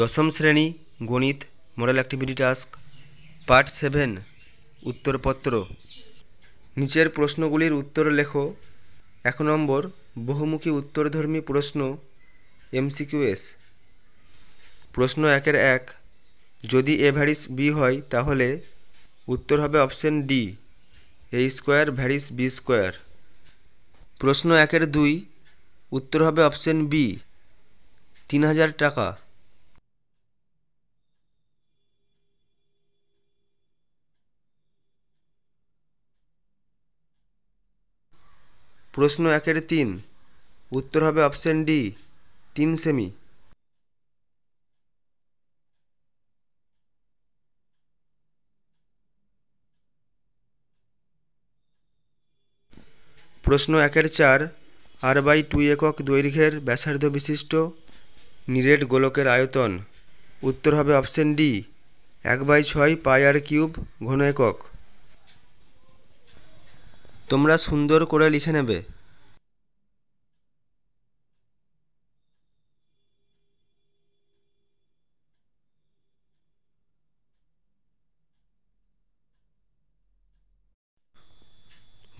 দশম শ্রেণী গণিত model activity task part seven উত্তরপত্র নিচের প্রশ্নগুলির উত্তর লেখো এক নম্বর বহুমুখী উত্তরধর্মী প্রশ্ন এমসিকিউএস প্রশ্ন একের এক যদি এ ভ্যারিস বি হয় তাহলে উত্তর হবে অপশন ডি এ স্কোয়ার ভ্যারিস বি স্কোয়ার প্রশ্ন একের দুই উত্তর হবে অপশন বি তিন হাজার টাকা প্রশ্ন একের তিন উত্তর হবে অপশন ডি তিন সেমি প্রশ্ন একের চার আর বাই টু একক দৈর্ঘ্যের ব্যাসার্ধ বিশিষ্ট নিরেট গোলকের আয়তন উত্তর হবে অপশন ডি এক বাই ছয় পাই আর কিউব ঘন একক তোমরা সুন্দর করে লিখে নেবে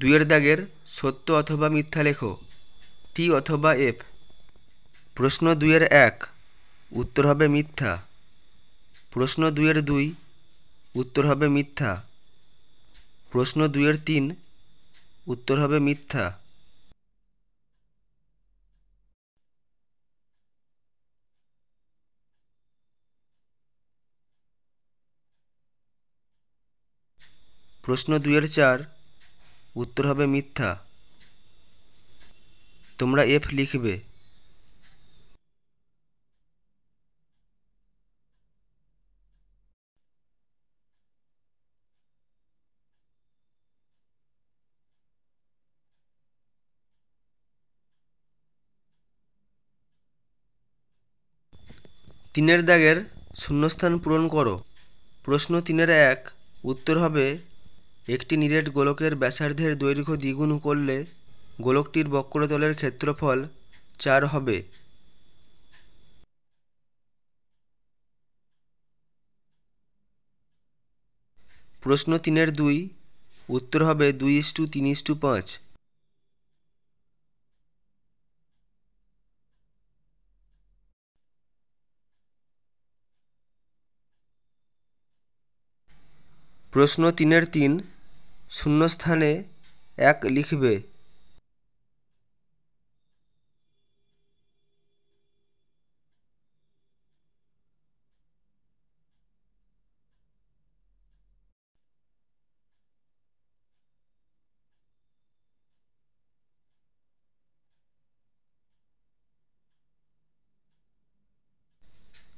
দুইয়ের দাগের সত্য অথবা মিথ্যা লেখো টি অথবা এফ প্রশ্ন দুইয়ের এক উত্তর হবে মিথ্যা প্রশ্ন দুয়ের দুই উত্তর হবে মিথ্যা প্রশ্ন দুয়ের তিন উত্তর হবে মিথ্যা প্রশ্ন দুইয়ের চার উত্তর হবে মিথ্যা তোমরা এফ লিখবে তিনের দাগের শূন্যস্থান পূরণ করো প্রশ্ন তিনের এক উত্তর হবে একটি নিরেট গোলকের ব্যাসার্ধের দৈর্ঘ্য দ্বিগুণ করলে গোলকটির বক্রতলের ক্ষেত্রফল চার হবে প্রশ্ন তিনের দুই উত্তর হবে দুই ইস্টু তিন ইস্টু পাঁচ প্রশ্ন তিনের তিন শূন্যস্থানে এক লিখবে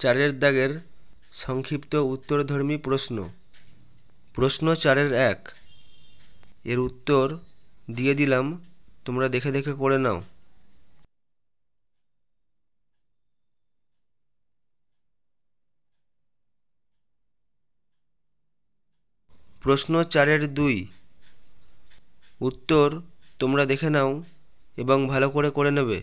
চারের দাগের সংক্ষিপ্ত উত্তরধর্মী প্রশ্ন প্রশ্ন চারের এক এর উত্তর দিয়ে দিলাম তোমরা দেখে দেখে করে নাও প্রশ্ন চারের দুই উত্তর তোমরা দেখে নাও এবং ভালো করে করে নেবে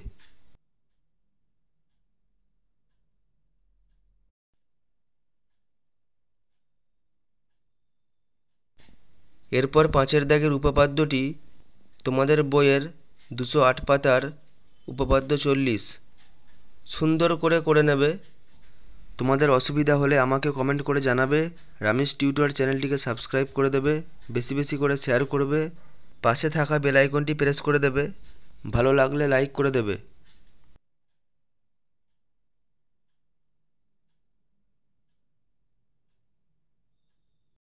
এরপর পাঁচের দাগের উপপাদ্যটি তোমাদের বইয়ের দুশো আট পাতার উপপাদ্য চল্লিশ সুন্দর করে করে নেবে তোমাদের অসুবিধা হলে আমাকে কমেন্ট করে জানাবে রামেশ টিউটর চ্যানেলটিকে সাবস্ক্রাইব করে দেবে বেশি বেশি করে শেয়ার করবে পাশে থাকা বেলাইকনটি প্রেস করে দেবে ভালো লাগলে লাইক করে দেবে